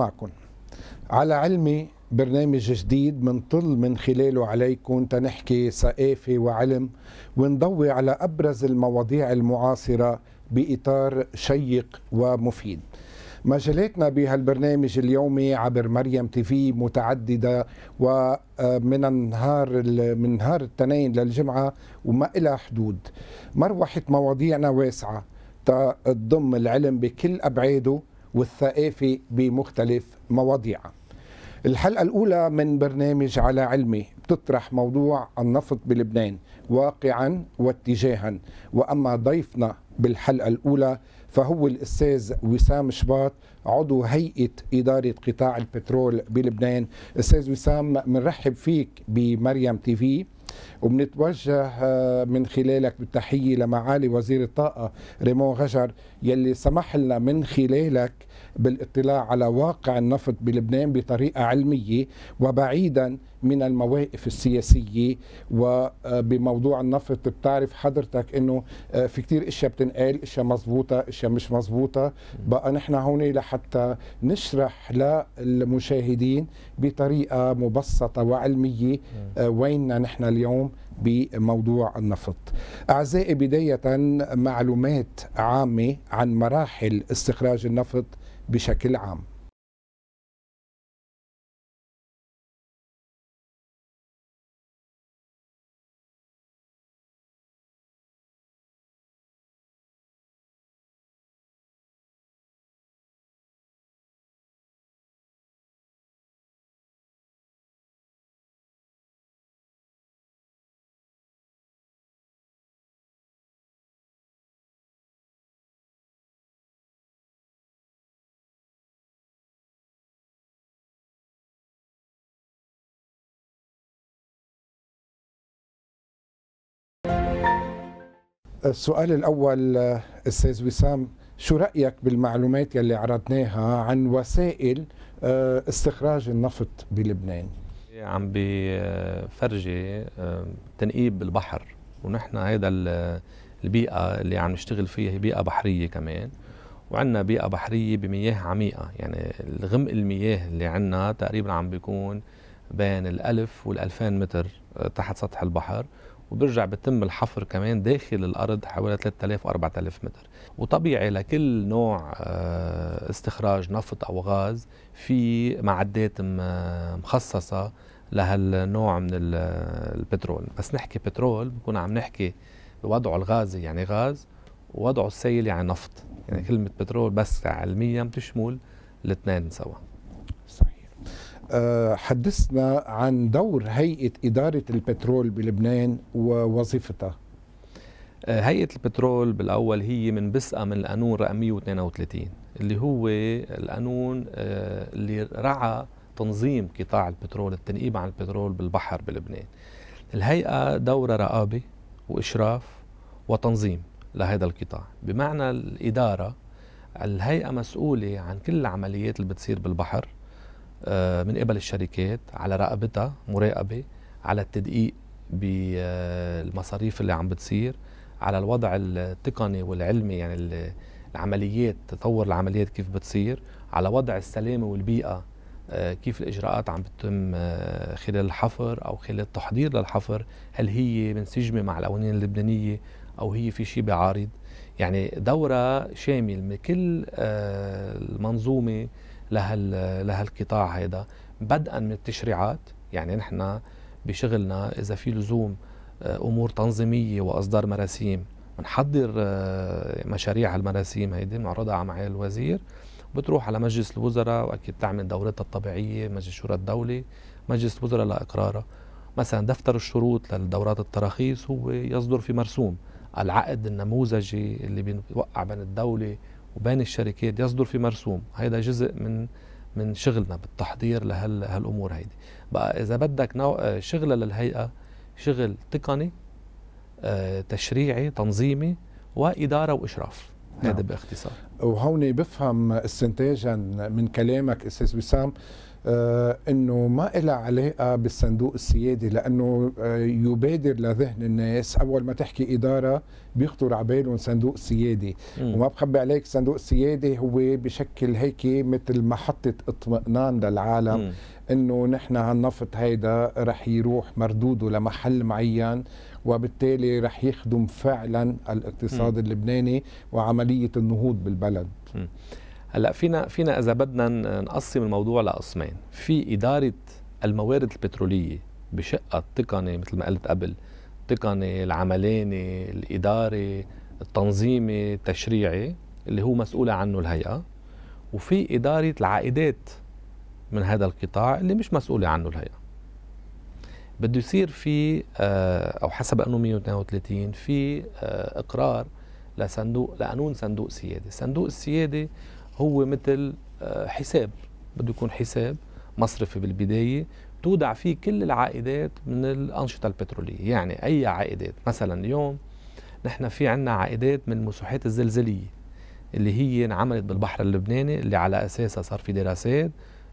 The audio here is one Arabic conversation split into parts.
معكم على علمي برنامج جديد منطل من خلاله عليكم تنحكي ثقافة وعلم ونضوي على أبرز المواضيع المعاصرة بإطار شيق ومفيد مجالاتنا بهالبرنامج اليومي عبر مريم تيفي متعددة ومن آه، النهار من نهار التنين للجمعة وما إلى حدود مروحة مواضيعنا واسعة تضم العلم بكل أبعاده والثقافي بمختلف مواضيعها الحلقة الأولى من برنامج على علمي بتطرح موضوع النفط بلبنان واقعا واتجاها وأما ضيفنا بالحلقة الأولى فهو الأستاذ وسام شباط عضو هيئة إدارة قطاع البترول بلبنان أستاذ وسام منرحب فيك بمريم تي في وبنتوجه آه، من خلالك بالتحية لمعالي وزير الطاقة ريمون غجر يلي سمح لنا من خلالك بالاطلاع على واقع النفط بلبنان بطريقه علميه وبعيدا من المواقف السياسيه وبموضوع آه، النفط بتعرف حضرتك انه آه، في كتير اشياء بتنقال اشياء مضبوطه اشياء مش مضبوطه بقى نحن هون لحتى نشرح للمشاهدين بطريقه مبسطه وعلميه آه، ويننا نحن اليوم بموضوع النفط أعزائي بداية معلومات عامة عن مراحل استخراج النفط بشكل عام السؤال الأول أستاذ وسام شو رأيك بالمعلومات يلي عرضناها عن وسائل آه، استخراج النفط بلبنان؟ عم بفرجي آه، تنقيب البحر ونحن هيدا البيئة اللي عم نشتغل فيها هي بيئة بحرية كمان وعندنا بيئة بحرية بمياه عميقة يعني الغمق المياه اللي عندنا تقريبا عم بيكون بين الألف والألفين متر آه، تحت سطح البحر وبيرجع بتم الحفر كمان داخل الارض حوالي 3000 و 4000 متر وطبيعي لكل نوع آه، استخراج نفط او غاز في معدات مخصصه لهالنوع من البترول بس نحكي بترول بكون عم نحكي وضعه الغازي يعني غاز ووضعه السائل يعني نفط يعني كلمه بترول بس علميا بتشمل الاثنين سوا آه، حدثنا عن دور هيئة إدارة البترول بلبنان ووظيفتها آه، هيئة البترول بالأول هي من بسقة من القانون رقم 132 اللي هو القانون آه، اللي رعى تنظيم قطاع البترول التنقيب عن البترول بالبحر بلبنان الهيئة دورها رقابة وإشراف وتنظيم لهذا القطاع بمعنى الإدارة الهيئة مسؤولة عن كل العمليات اللي بتصير بالبحر آه، من قبل الشركات على رقبتها مراقبه على التدقيق بالمصاريف اللي عم بتصير على الوضع التقني والعلمي يعني العمليات تطور العمليات كيف بتصير على وضع السلامه والبيئه آه، كيف الاجراءات عم بتتم آه، خلال الحفر او خلال التحضير للحفر هل هي منسجمه مع القوانين اللبنانيه او هي في شيء بعارض يعني دوره شامل من كل المنظومه لها لهالقطاع هيدا بدءا من التشريعات يعني نحن بشغلنا اذا في لزوم آه، امور تنظيميه واصدار مراسيم بنحضر آه، مشاريع هالمراسيم هيدي بنعرضها على معالي الوزير بتروح على مجلس الوزراء واكيد تعمل دورتها الطبيعيه مجلس شورى الدوله مجلس الوزراء لاقراره مثلا دفتر الشروط للدورات التراخيص هو يصدر في مرسوم العقد النموذجي اللي بيوقع بين الدوله وبين الشركات يصدر في مرسوم هيدا جزء من من شغلنا بالتحضير لهالامور هيدي بقى اذا بدك نوع آه، شغله للهيئه شغل تقني آه، تشريعي تنظيمي واداره واشراف هذا نعم. باختصار وهون بفهم استنتاجا من كلامك استاذ وسام آه، انه ما لها علاقه بالصندوق السيادي لانه آه، يبادر لذهن الناس اول ما تحكي اداره بيخطر على بالهم صندوق سيادي وما بخبي عليك صندوق سيادي هو بشكل هيك مثل محطه اطمئنان للعالم انه نحن هالنفط هيدا رح يروح مردوده لمحل معين وبالتالي رح يخدم فعلا الاقتصاد اللبناني وعمليه النهوض بالبلد م. هلا فينا فينا اذا بدنا نقسم الموضوع لقسمين في اداره الموارد البتروليه بشقه التقني مثل ما قلت قبل التقني العملاني الاداري التنظيمي التشريعي اللي هو مسؤوله عنه الهيئه وفي اداره العائدات من هذا القطاع اللي مش مسؤوله عنه الهيئه بده يصير في آه، او حسب قانون 132 في آه، اقرار لصندوق لقانون صندوق سياده صندوق السياده هو مثل آه، حساب بده يكون حساب مصرفي بالبدايه تودع فيه كل العائدات من الانشطه البتروليه يعني اي عائدات مثلا اليوم نحن في عندنا عائدات من المسوحات الزلزاليه اللي هي انعملت بالبحر اللبناني اللي على اساسها صار في دراسات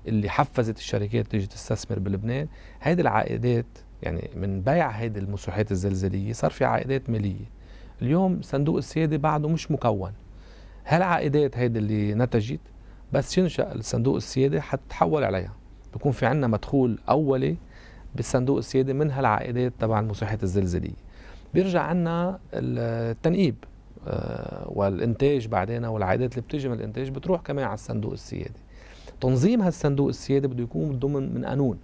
اللي حفزت الشركات تيجي تستثمر بلبنان هيدي العائدات يعني من بيع هيدي المسوحات الزلزاليه صار في عائدات ماليه اليوم صندوق السياده بعده مش مكون هالعائدات هيدي اللي نتجت بس ينشأ الصندوق السيادي حتتحول عليها بكون في عندنا مدخول أولي بالصندوق السيادي من هالعائدات تبع المساحات الزلزالية بيرجع عنا التنقيب آه، والإنتاج بعدين والعائدات اللي بتيجي من الإنتاج بتروح كمان على الصندوق السيادي تنظيم هالصندوق السيادي بده يكون ضمن من قانون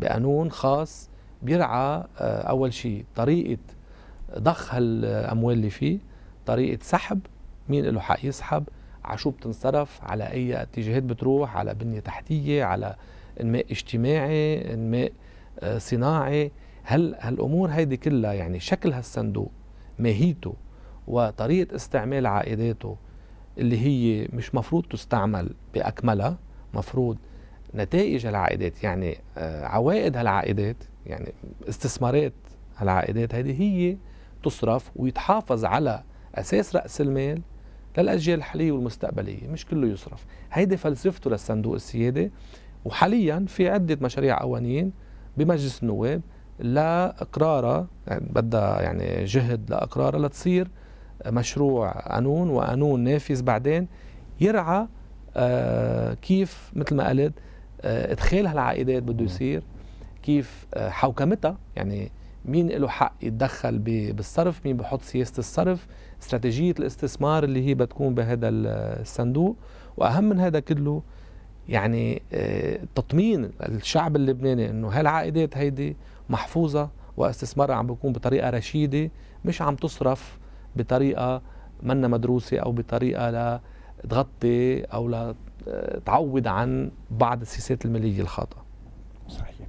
بقانون خاص بيرعى آه، أول شيء طريقة ضخ هالأموال اللي فيه طريقة سحب مين له حق يسحب على شو بتنصرف على اي اتجاهات بتروح على بنيه تحتيه على انماء اجتماعي انماء آه، صناعي هل هالامور هيدي كلها يعني شكل هالصندوق ماهيته وطريقه استعمال عائداته اللي هي مش مفروض تستعمل باكملها مفروض نتائج العائدات يعني آه، عوائد هالعائدات يعني استثمارات هالعائدات هذه هي تصرف ويتحافظ على اساس راس المال للاجيال الحاليه والمستقبليه مش كله يصرف هيدي فلسفته للصندوق السيادي وحاليا في عده مشاريع قوانين بمجلس النواب لاقرارها يعني بدها يعني جهد لاقرارها لتصير مشروع قانون وقانون نافذ بعدين يرعى آه كيف مثل ما قلت آه ادخال هالعائدات بده يصير كيف آه حوكمتها يعني مين له حق يتدخل بالصرف مين بحط سياسه الصرف استراتيجيه الاستثمار اللي هي بتكون بهذا الصندوق واهم من هذا كله يعني آه، تطمين الشعب اللبناني انه هالعائدات هيدي محفوظه واستثمارها عم بيكون بطريقه رشيده مش عم تصرف بطريقه منا مدروسه او بطريقه لتغطي او لتعوض آه، عن بعض السياسات الماليه الخاطئه. صحيح.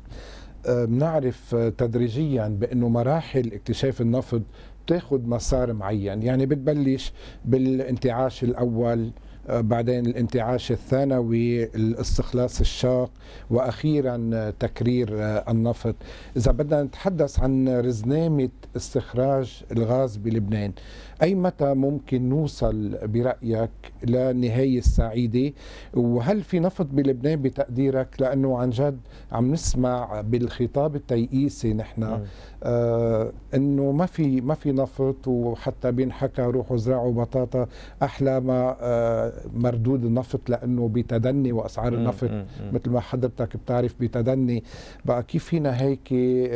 آه، بنعرف تدريجيا بانه مراحل اكتشاف النفط بتاخذ مسار معين يعني بتبلش بالانتعاش الاول آه، بعدين الانتعاش الثانوي الاستخلاص الشاق واخيرا آه، تكرير آه، النفط اذا بدنا نتحدث عن رزنامه استخراج الغاز بلبنان أي متى ممكن نوصل برأيك لنهاية سعيدة وهل في نفط بلبنان بتقديرك لأنه عن جد عم نسمع بالخطاب التيئيسي نحن آه أنه ما في ما في نفط وحتى بينحكى روحوا زرعوا بطاطا أحلى ما آه مردود النفط لأنه بتدني وأسعار النفط مثل ما حضرتك بتعرف بتدني بقى كيف فينا هيك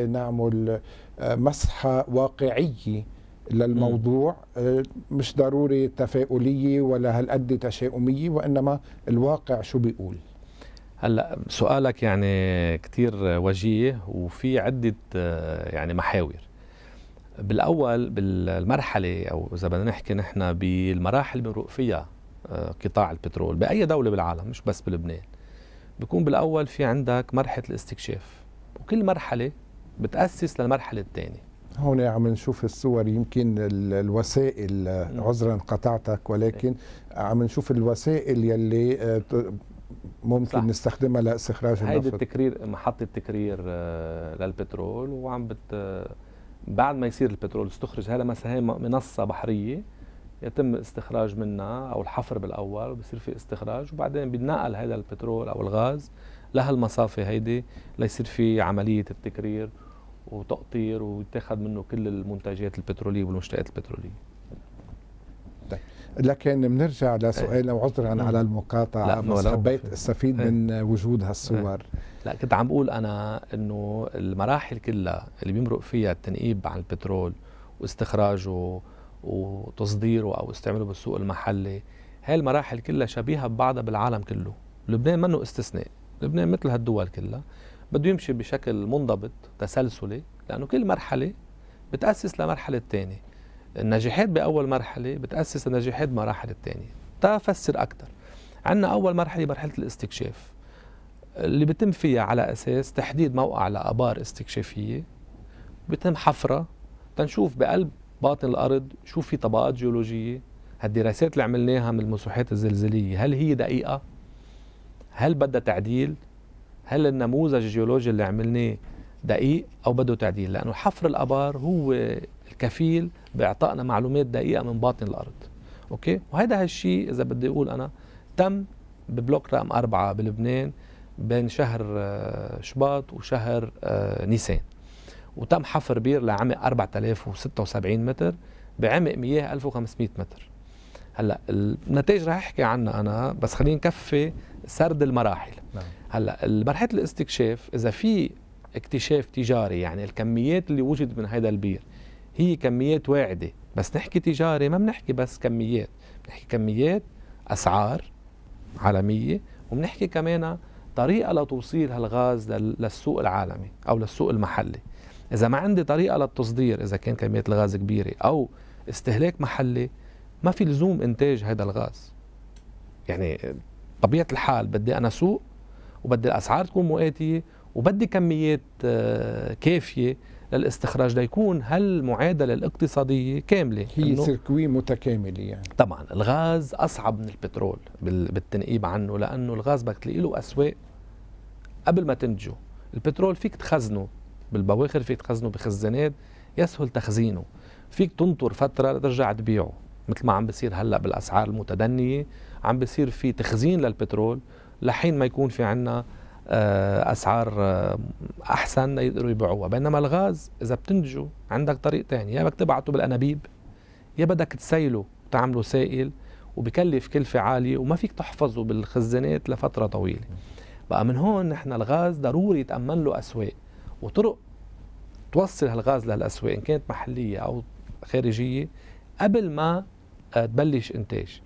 نعمل آه، مسحة واقعية للموضوع آه، مش ضروري تفاؤلية ولا هالقد تشاؤمية وإنما الواقع شو بيقول هلا سؤالك يعني كثير وجيه وفي عدة آه، يعني محاور بالأول بالمرحلة أو إذا بدنا نحكي نحن بالمراحل اللي بنروق فيها آه، قطاع البترول بأي دولة بالعالم مش بس بلبنان بيكون بالأول في عندك مرحلة الاستكشاف وكل مرحلة بتأسس للمرحلة الثانية هون عم نشوف الصور يمكن الوسائل آه، عذرا قطعتك ولكن عم نشوف الوسائل يلي آه، ممكن صح. نستخدمها لاستخراج النفط هيدي التكرير محطه تكرير آه، للبترول وعم بت بعد ما يصير البترول استخرج هلا مثلا هي منصه بحريه يتم استخراج منها او الحفر بالاول وبصير في استخراج وبعدين بينقل هذا البترول او الغاز لهالمصافي هيدي ليصير في عمليه التكرير وتقطير ويتاخذ منه كل المنتجات البتروليه والمشتقات البتروليه طيب لكن بنرجع لسؤال وعذرا على المقاطعه بس حبيت استفيد إيه. من وجود هالصور إيه. لا كنت عم بقول انا انه المراحل كلها اللي بيمرق فيها التنقيب عن البترول واستخراجه وتصديره او استعماله بالسوق المحلي هاي المراحل كلها شبيهه ببعضها بالعالم كله لبنان منه استثناء لبنان مثل هالدول كلها بده يمشي بشكل منضبط تسلسلي لأنه كل مرحلة بتأسس لمرحلة الثانيه النجاحات بأول مرحلة بتأسس النجاحات بمراحل الثانيه تفسر أكثر عندنا أول مرحلة مرحلة الاستكشاف اللي بتم فيها على أساس تحديد موقع لأبار استكشافية بتم حفرة تنشوف بقلب باطن الأرض شو في طبقات جيولوجية هالدراسات اللي عملناها من المسوحات الزلزالية هل هي دقيقة هل بدها تعديل هل النموذج الجيولوجي اللي عملناه دقيق او بده تعديل لانه حفر الابار هو الكفيل باعطائنا معلومات دقيقه من باطن الارض اوكي وهذا هالشيء اذا بدي اقول انا تم ببلوك رقم أربعة بلبنان بين شهر آه، شباط وشهر آه، نيسان وتم حفر بير لعمق 4076 متر بعمق مياه 1500 متر هلا النتائج رح احكي عنها انا بس خلينا نكفي سرد المراحل نعم. هلا مرحله الاستكشاف اذا في اكتشاف تجاري يعني الكميات اللي وجد من هذا البير هي كميات واعده بس نحكي تجاري ما بنحكي بس كميات بنحكي كميات اسعار عالميه وبنحكي كمان طريقه لتوصيل هالغاز للسوق العالمي او للسوق المحلي اذا ما عندي طريقه للتصدير اذا كان كميه الغاز كبيره او استهلاك محلي ما في لزوم انتاج هذا الغاز يعني طبيعه الحال بدي انا سوق وبدي الاسعار تكون مؤاتيه وبدي كميات آه، كافيه للاستخراج ليكون هالمعادله الاقتصاديه كامله هي سيركوي متكامل يعني طبعا الغاز اصعب من البترول بالتنقيب عنه لانه الغاز بدك تلاقي له اسواق قبل ما تنتجه البترول فيك تخزنه بالبواخر فيك تخزنه بخزانات يسهل تخزينه فيك تنطر فتره ترجع تبيعه مثل ما عم بصير هلا بالاسعار المتدنيه عم بصير في تخزين للبترول لحين ما يكون في عندنا آه، اسعار آه، احسن ليقدروا يبيعوها بينما الغاز اذا بتنتجه عندك طريق ثاني يا بدك تبعته بالانابيب يا بدك تسيله تعمله سائل وبكلف كلفه عاليه وما فيك تحفظه بالخزانات لفتره طويله بقى من هون نحن الغاز ضروري يتامن له اسواق وطرق توصل هالغاز للاسواق ان كانت محليه او خارجيه قبل ما تبلش انتاج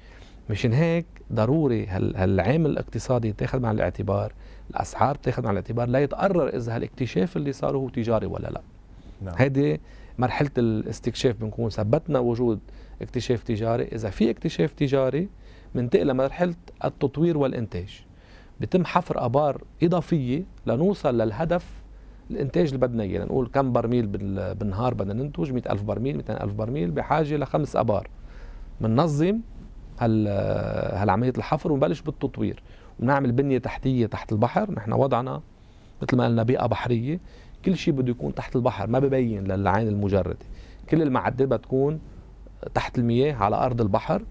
مشان هيك ضروري هالعامل الاقتصادي يتاخذ مع الاعتبار الاسعار تاخذ مع الاعتبار لا يتقرر اذا هالاكتشاف اللي صار هو تجاري ولا لا نعم. هيدي مرحله الاستكشاف بنكون ثبتنا وجود اكتشاف تجاري اذا في اكتشاف تجاري بننتقل لمرحله التطوير والانتاج بتم حفر ابار اضافيه لنوصل للهدف الانتاج اللي بدنا اياه نقول كم برميل بالنهار بدنا ننتج 100000 برميل 200000 برميل بحاجه لخمس ابار بننظم هالعمليه الحفر ونبلش بالتطوير ونعمل بنيه تحتيه تحت البحر نحن وضعنا مثل ما قلنا بيئه بحريه كل شيء بده يكون تحت البحر ما ببين للعين المجرده كل المعدات بتكون تحت المياه على ارض البحر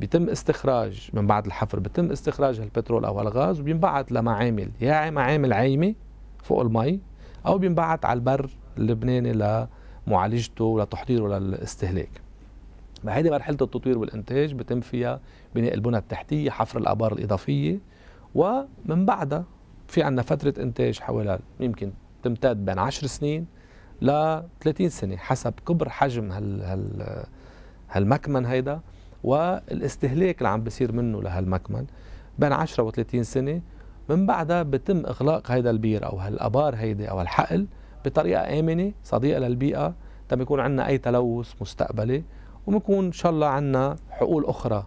بيتم استخراج من بعد الحفر بيتم استخراج هالبترول او هالغاز وبينبعت لمعامل يا معامل عايمه فوق المي او بينبعت على البر اللبناني لمعالجته ولتحضيره للاستهلاك ما مرحله التطوير والانتاج بتم فيها بناء البنى التحتيه حفر الابار الاضافيه ومن بعدها في عندنا فتره انتاج حوالي يمكن تمتد بين 10 سنين ل 30 سنه حسب كبر حجم هال هال هالمكمن هيدا والاستهلاك اللي عم بيصير منه لهالمكمن بين 10 و 30 سنه من بعدها بتم اغلاق هيدا البير او هالابار هيدي او الحقل بطريقه امنه صديقه للبيئه تم يكون عندنا اي تلوث مستقبلي وبنكون إن شاء الله عندنا حقول أخرى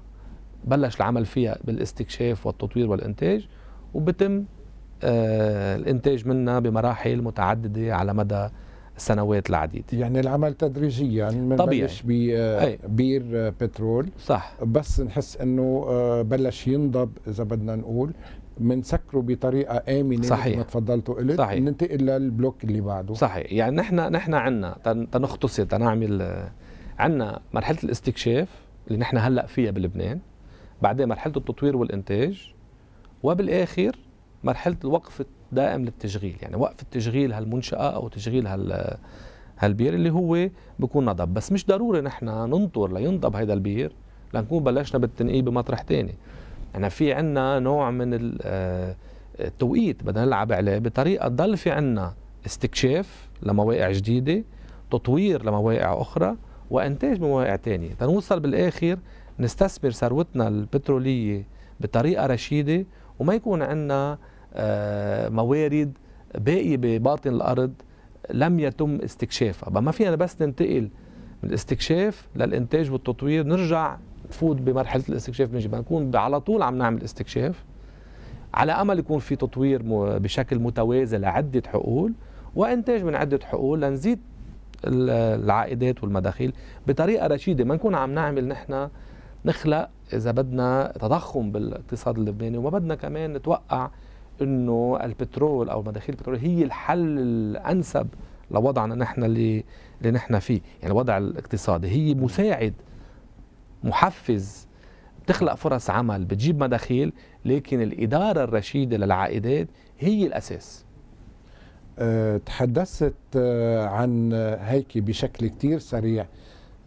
بلش العمل فيها بالاستكشاف والتطوير والإنتاج وبتم آه الإنتاج منها بمراحل متعددة على مدى السنوات العديدة يعني العمل تدريجيا يعني طبيعي. بنبلش ببير آه، آه، بترول صح بس نحس انه آه، بلش ينضب اذا بدنا نقول بنسكره بطريقه امنه صحيح ما تفضلتوا قلت صحيح ننتقل للبلوك اللي بعده صحيح يعني نحن نحن عندنا تنختصر تنعمل عندنا مرحله الاستكشاف اللي نحن هلا فيها بلبنان بعدين مرحله التطوير والانتاج وبالاخر مرحله الوقف الدائم للتشغيل يعني وقف التشغيل هالمنشاه او تشغيل هال هالبير اللي هو بيكون نضب بس مش ضروري نحن ننطر لينضب هيدا البير لنكون بلشنا بالتنقيب بمطرح تاني أنا يعني في عنا نوع من آه، التوقيت بدنا نلعب عليه بطريقه ضل في عنا استكشاف لمواقع جديده تطوير لمواقع اخرى وانتاج مواقع تانية تنوصل بالاخر نستثمر ثروتنا البتروليه بطريقه رشيده وما يكون عندنا آه، موارد باقيه بباطن الارض لم يتم استكشافها بقى ما فينا بس ننتقل من الاستكشاف للانتاج والتطوير نرجع نفوت بمرحله الاستكشاف من جديد، نكون على طول عم نعمل استكشاف على امل يكون في تطوير بشكل متوازي لعده حقول وانتاج من عده حقول لنزيد العائدات والمداخيل بطريقه رشيده ما نكون عم نعمل نحن نخلق اذا بدنا تضخم بالاقتصاد اللبناني وما بدنا كمان نتوقع انه البترول او مداخيل البترول هي الحل الانسب لوضعنا نحن اللي اللي نحن فيه يعني الوضع الاقتصادي هي مساعد محفز بتخلق فرص عمل بتجيب مداخيل لكن الاداره الرشيده للعائدات هي الاساس آه، تحدثت آه، عن آه، هيك بشكل كتير سريع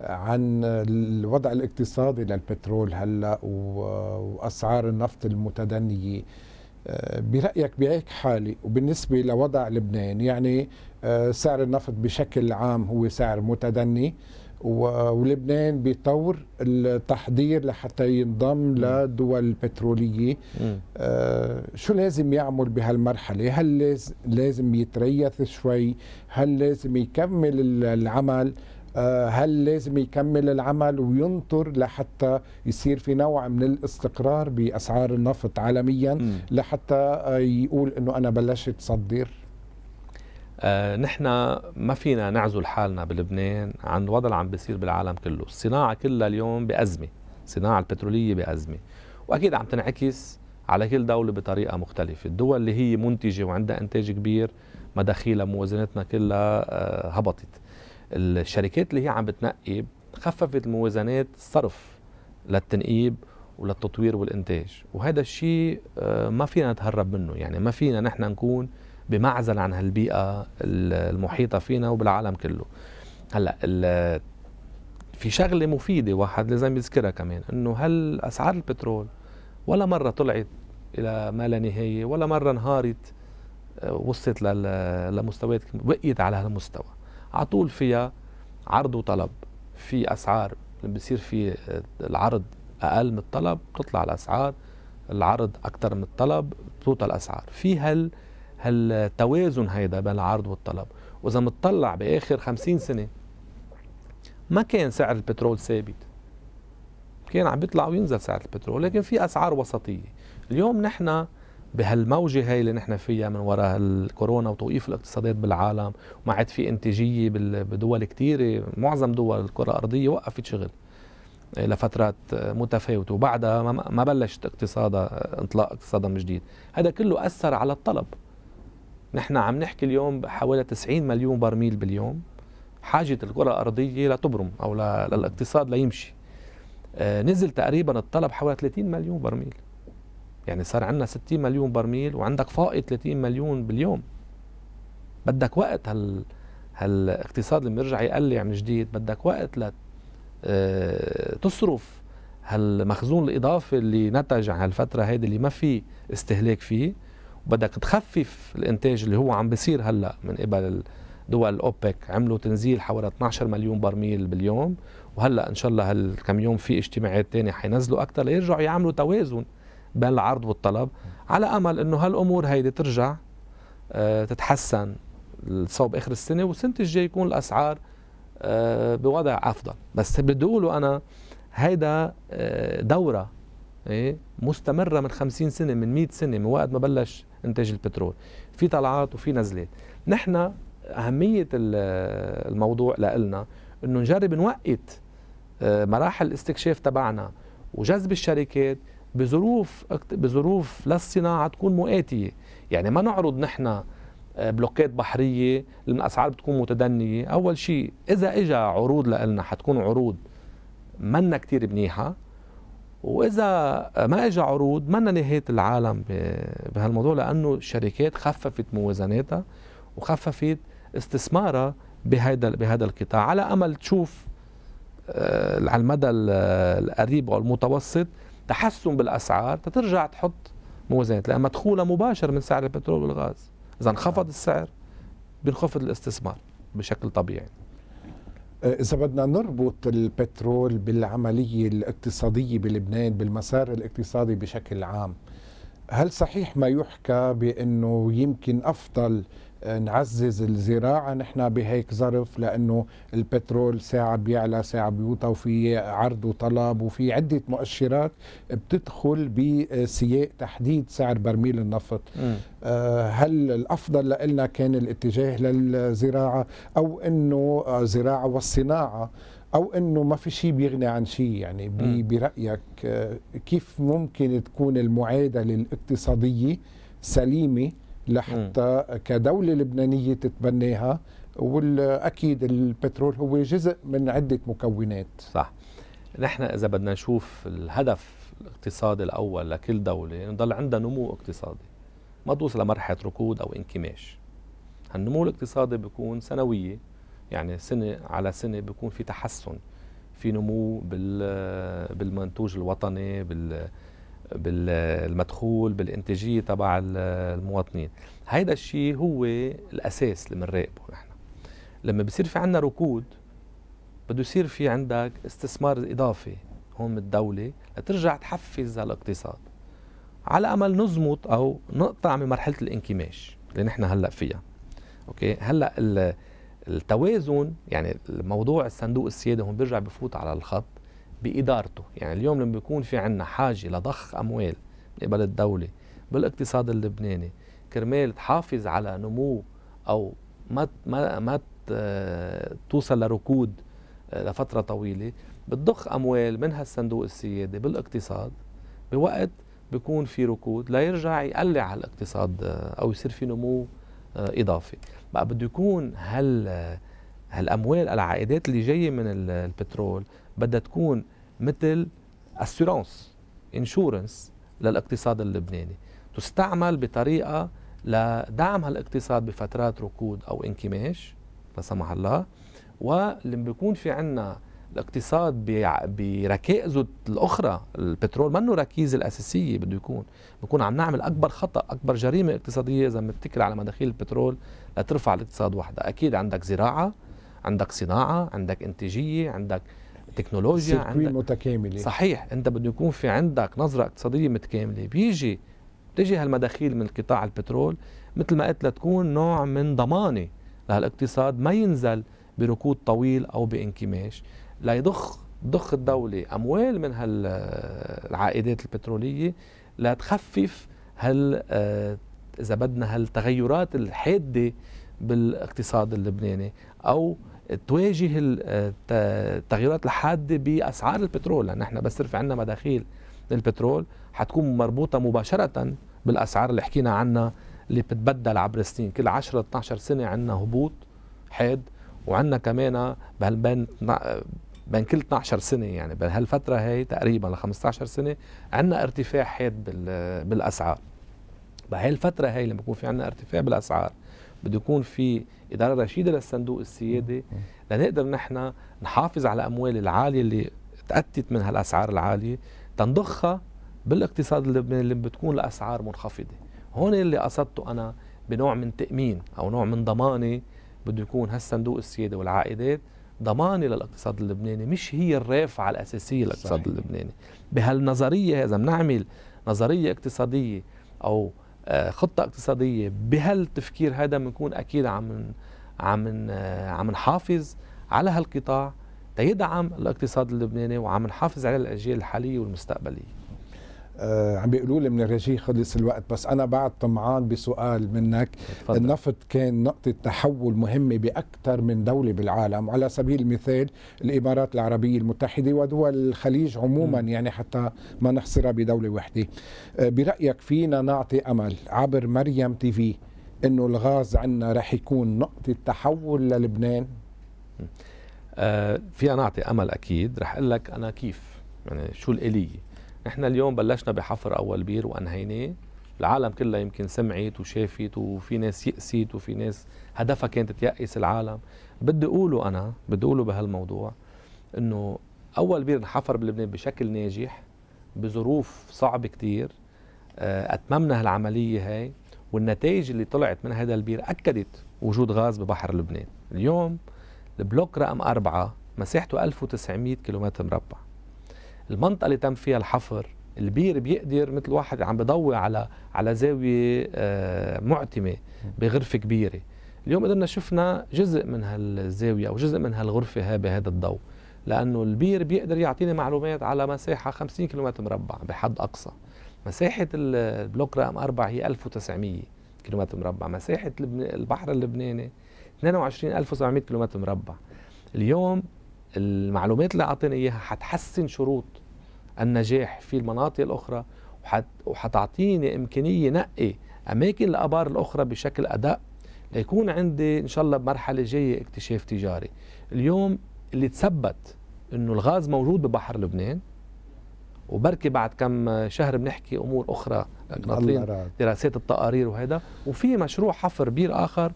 عن الوضع الاقتصادي للبترول هلا واسعار النفط المتدنيه برايك بهيك حاله وبالنسبه لوضع لبنان يعني سعر النفط بشكل عام هو سعر متدني ولبنان بيطور التحضير لحتى ينضم لدول بترولية آه شو لازم يعمل بهالمرحلة هل لازم يتريث شوي هل لازم يكمل العمل آه هل لازم يكمل العمل وينطر لحتى يصير في نوع من الاستقرار بأسعار النفط عالميا لحتى آه، يقول أنه أنا بلشت صدر آه، نحن ما فينا نعزل حالنا بلبنان عن الوضع اللي عم بيصير بالعالم كله الصناعة كلها اليوم بأزمة الصناعة البترولية بأزمة وأكيد عم تنعكس على كل دولة بطريقة مختلفة الدول اللي هي منتجة وعندها إنتاج كبير مداخيلها موازنتنا كلها آه، هبطت الشركات اللي هي عم بتنقي خففت موازنات الصرف للتنقيب وللتطوير والإنتاج وهذا الشيء آه، ما فينا نتهرب منه يعني ما فينا نحن نكون بمعزل عن هالبيئه المحيطه فينا وبالعالم كله هلا في شغله مفيده واحد لازم يذكرها كمان انه هل اسعار البترول ولا مره طلعت الى ما لا نهايه ولا مره انهارت آه، وصلت لمستويات بقيت على هالمستوى على طول فيها عرض وطلب في اسعار بصير في آه، العرض اقل من الطلب بتطلع الاسعار العرض اكثر من الطلب بتوطى الاسعار في هال هالتوازن هيدا بين العرض والطلب واذا متطلع باخر 50 سنه ما كان سعر البترول ثابت كان عم بيطلع وينزل سعر البترول لكن في اسعار وسطيه اليوم نحن بهالموجة هاي اللي نحن فيها من وراء الكورونا وتوقيف الاقتصادات بالعالم وما عاد في انتاجية بدول كثيره معظم دول الكرة الأرضية وقفت شغل لفترات متفاوتة وبعدها ما بلشت اقتصادها انطلاق اقتصادها من جديد هذا كله أثر على الطلب نحن عم نحكي اليوم حوالي 90 مليون برميل باليوم حاجة الكرة الأرضية لتبرم أو للاقتصاد ليمشي آه، نزل تقريبا الطلب حوالي 30 مليون برميل يعني صار عندنا 60 مليون برميل وعندك فائض 30 مليون باليوم بدك وقت هال هالاقتصاد اللي بيرجع يقلع يعني من جديد بدك وقت لتصرف آه، تصرف هالمخزون الاضافي اللي نتج عن هالفتره هيدي اللي ما في استهلاك فيه بدك تخفف الانتاج اللي هو عم بيصير هلا من قبل دول الاوبك عملوا تنزيل حوالي 12 مليون برميل باليوم وهلا ان شاء الله هالكم يوم في اجتماعات ثانيه حينزلوا اكثر ليرجعوا يعملوا توازن بين العرض والطلب على امل انه هالامور هيدي ترجع آه، تتحسن صوب اخر السنه والسنه الجاي يكون الاسعار آه، بوضع افضل بس بدي اقوله انا هيدا آه، دوره إيه، مستمره من 50 سنه من 100 سنه من وقت ما بلش انتاج البترول في طلعات وفي نزلات نحن اهميه الموضوع لنا انه نجرب نوقت آه، مراحل الاستكشاف تبعنا وجذب الشركات بظروف بظروف للصناعه تكون مؤاتيه يعني ما نعرض نحن آه، بلوكات بحريه لان الاسعار بتكون متدنيه اول شيء اذا اجى عروض لنا حتكون عروض منا كتير منيحه واذا ما اجى عروض منا نهايه العالم بهالموضوع لانه الشركات خففت موازناتها وخففت استثمارها بهذا بهذا القطاع على امل تشوف آه، على المدى القريب او المتوسط تحسن بالاسعار تترجع تحط موازنات لان مدخولها مباشر من سعر البترول والغاز اذا انخفض نعم. السعر بينخفض الاستثمار بشكل طبيعي آه، إذا بدنا نربط البترول بالعملية الاقتصادية بلبنان بالمسار الاقتصادي بشكل عام هل صحيح ما يحكى بأنه يمكن أفضل آه، نعزز الزراعة نحن بهيك ظرف لأنه البترول ساعة بيعلى ساعة بيوطى وفي عرض وطلب وفي عدة مؤشرات بتدخل بسياق تحديد سعر برميل النفط م. آه، هل الأفضل لنا كان الاتجاه للزراعة أو أنه زراعة والصناعة او انه ما في شيء بيغني عن شيء يعني برايك آه، كيف ممكن تكون المعادله الاقتصاديه سليمه لحتى كدولة لبنانية تتبناها والاكيد البترول هو جزء من عده مكونات صح نحن اذا بدنا نشوف الهدف الاقتصادي الاول لكل دوله نضل عندها نمو اقتصادي ما توصل لمرحله ركود او انكماش النمو الاقتصادي بيكون سنويه يعني سنه على سنه بيكون في تحسن في نمو بالمنتوج الوطني بال بالمدخول بالانتاجيه تبع المواطنين هيدا الشيء هو الاساس اللي بنراقبه نحن لما بصير في عندنا ركود بده يصير في عندك استثمار اضافي هون من الدوله لترجع تحفز الاقتصاد على امل نزمط او نقطع من مرحله الانكماش اللي نحن هلا فيها اوكي هلا التوازن يعني الموضوع الصندوق السيادي هون بيرجع بفوت على الخط بإدارته يعني اليوم لما بيكون في عنا حاجة لضخ أموال من قبل الدولة بالاقتصاد اللبناني كرمال تحافظ على نمو أو ما ما ما توصل لركود آه، لفترة طويلة بتضخ أموال من هالصندوق السيادي بالاقتصاد بوقت بيكون في ركود ليرجع يقلع على الاقتصاد آه، أو يصير في نمو آه، إضافي بقى بده يكون هال هالاموال العائدات اللي جايه من البترول بدها تكون مثل اسيورانس انشورنس للاقتصاد اللبناني تستعمل بطريقه لدعم هالاقتصاد بفترات ركود او انكماش لا سمح الله ولما بيكون في عنا الاقتصاد بركائزه الاخرى البترول منه ركيزه الاساسيه بده يكون بكون عم نعمل اكبر خطا اكبر جريمه اقتصاديه اذا بنتكل على مداخيل البترول لترفع الاقتصاد وحده اكيد عندك زراعه عندك صناعه عندك انتاجيه عندك تكنولوجيا عندك متكاملة صحيح انت بده يكون في عندك نظره اقتصاديه متكامله بيجي بتجي هالمداخيل من قطاع البترول مثل ما قلت لتكون نوع من ضمانه لهالاقتصاد ما ينزل بركود طويل او بانكماش ليضخ ضخ الدوله اموال من هالعائدات البتروليه لتخفف هال آه، اذا بدنا هالتغيرات الحاده بالاقتصاد اللبناني او تواجه التغيرات الحاده باسعار البترول لان احنا بس ترفع عندنا مداخيل البترول حتكون مربوطه مباشره بالاسعار اللي حكينا عنها اللي بتتبدل عبر السنين كل 10 12 سنه عندنا هبوط حاد وعندنا كمان بين بين كل 12 سنه يعني بهالفتره هي تقريبا ل 15 سنه عندنا ارتفاع حاد بالاسعار بهالفتره هي لما يكون في عندنا ارتفاع بالاسعار بده يكون في اداره رشيده للصندوق السيادي لنقدر نحن نحافظ على الاموال العاليه اللي تاتت من هالاسعار العاليه تنضخها بالاقتصاد اللبناني اللي بتكون لاسعار منخفضه هون اللي قصدته انا بنوع من تامين او نوع من ضمانه بده يكون هالصندوق السياده والعائدات ضمانه للاقتصاد اللبناني مش هي الرافعه الاساسيه للاقتصاد صحيح. اللبناني بهالنظريه اذا بنعمل نظريه اقتصاديه او آه، خطه اقتصاديه بهالتفكير هذا بنكون اكيد عم عم آه، عم نحافظ على هالقطاع تيدعم الاقتصاد اللبناني وعم نحافظ على الاجيال الحاليه والمستقبليه آه، عم بيقولوا لي من الرجي خلص الوقت بس انا بعد طمعان بسؤال منك فضل. النفط كان نقطه تحول مهمه باكثر من دوله بالعالم على سبيل المثال الامارات العربيه المتحده ودول الخليج عموما م. يعني حتى ما نحصرها بدوله وحده آه، برايك فينا نعطي امل عبر مريم تي في انه الغاز عندنا رح يكون نقطه تحول للبنان آه فينا نعطي امل اكيد رح اقول لك انا كيف يعني شو الاليه نحن اليوم بلشنا بحفر أول بير وأنهيناه العالم كلها يمكن سمعت وشافت وفي ناس يأست وفي ناس هدفها كانت تيأس العالم بدي أقوله أنا بدي أقوله بهالموضوع أنه أول بير انحفر بلبنان بشكل ناجح بظروف صعبة كتير آه، أتممنا هالعملية هاي والنتائج اللي طلعت من هذا البير أكدت وجود غاز ببحر لبنان اليوم البلوك رقم أربعة مساحته 1900 كيلومتر مربع المنطقه اللي تم فيها الحفر البير بيقدر مثل واحد عم بضوي على على زاويه آه، معتمه بغرفه كبيره اليوم قدرنا شفنا جزء من هالزاويه او جزء من هالغرفه ها بهذا الضوء لانه البير بيقدر يعطيني معلومات على مساحه 50 كيلومتر مربع بحد اقصى مساحه البلوك رقم 4 هي 1900 كيلومتر مربع مساحه البحر اللبناني 22700 كيلومتر مربع اليوم المعلومات اللي اعطيني اياها حتحسن شروط النجاح في المناطق الاخرى وحت... وحتعطيني امكانيه نقي اماكن الابار الاخرى بشكل ادق ليكون عندي ان شاء الله بمرحله جايه اكتشاف تجاري اليوم اللي تثبت انه الغاز موجود ببحر لبنان وبركي بعد كم شهر بنحكي امور اخرى ناطرين دراسات التقارير وهذا وفي مشروع حفر بير اخر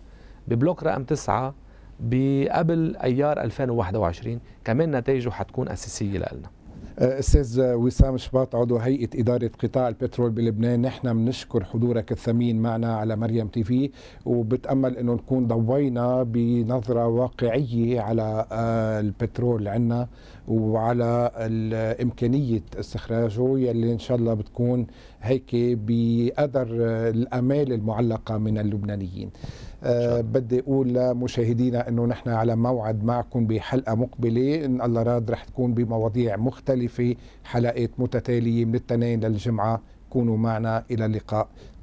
ببلوك رقم تسعه بقبل ايار 2021 كمان نتائجه حتكون اساسيه لنا أه، استاذ وسام شباط عضو هيئه اداره قطاع البترول بلبنان نحن بنشكر حضورك الثمين معنا على مريم تي في وبتامل انه نكون ضوينا بنظره واقعيه على آه، البترول عندنا وعلى امكانيه استخراجه يلي ان شاء الله بتكون هيك بقدر آه، الامال المعلقه من اللبنانيين آه، بدي اقول لمشاهدينا انه نحن على موعد معكم بحلقه مقبله ان الله راد رح تكون بمواضيع مختلفه حلقات متتاليه من الاثنين للجمعه كونوا معنا الى اللقاء